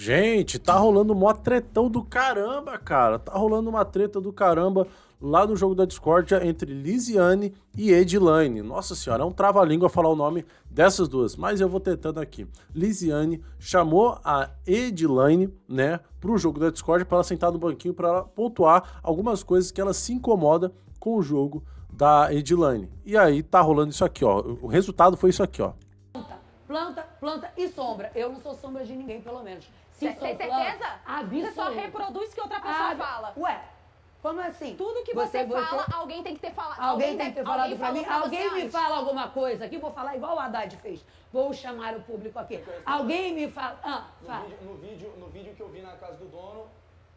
Gente, tá rolando mó tretão do caramba, cara. Tá rolando uma treta do caramba lá no jogo da Discord entre Lisiane e Edilane. Nossa senhora, é um trava-língua falar o nome dessas duas, mas eu vou tentando aqui. Lisiane chamou a Edilane, né, pro jogo da Discord para ela sentar no banquinho para pontuar algumas coisas que ela se incomoda com o jogo da Edilane. E aí tá rolando isso aqui, ó. O resultado foi isso aqui, ó planta, planta e sombra. Eu não sou sombra de ninguém, pelo menos. Se Tem certeza? Planta, absoluta. Você só reproduz o que outra pessoa Ab... fala. Ué, como assim? Tudo que você, você fala, você... alguém tem que ter falado. Alguém, alguém tem que ter falado pra mim. alguém me antes. fala alguma coisa aqui, vou falar igual o Haddad fez. Vou chamar o público aqui. Alguém me fala. Ah, fala. No, vídeo, no, vídeo, no vídeo que eu vi na casa do dono,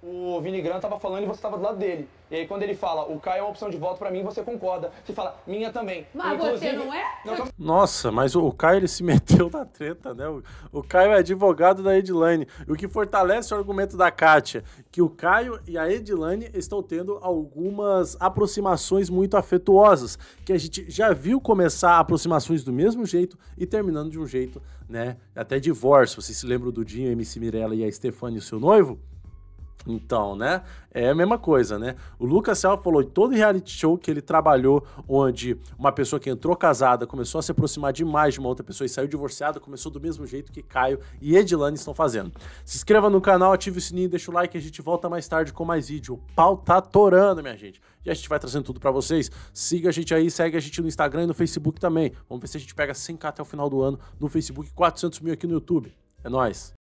o Vini Gran tava falando e você tava do lado dele. E aí quando ele fala, o Caio é uma opção de voto para mim, você concorda. Você fala, minha também. Mas Inclusive, você não é? Não... Nossa, mas o, Caio ele se meteu na treta, né? O, o Caio é advogado da Edilane, o que fortalece o argumento da Kátia, que o Caio e a Edilane estão tendo algumas aproximações muito afetuosas, que a gente já viu começar aproximações do mesmo jeito e terminando de um jeito, né? Até divórcio. Vocês se lembram do Dinho, MC Mirella e a Stefani, o seu noivo? Então, né? É a mesma coisa, né? O Lucas Self falou em todo reality show que ele trabalhou, onde uma pessoa que entrou casada começou a se aproximar demais de uma outra pessoa e saiu divorciada, começou do mesmo jeito que Caio e Edilane estão fazendo. Se inscreva no canal, ative o sininho, deixa o like, a gente volta mais tarde com mais vídeo. O pau tá torando, minha gente. E a gente vai trazendo tudo para vocês. Siga a gente aí, segue a gente no Instagram e no Facebook também. Vamos ver se a gente pega 100k até o final do ano no Facebook, 400 mil aqui no YouTube. É nóis!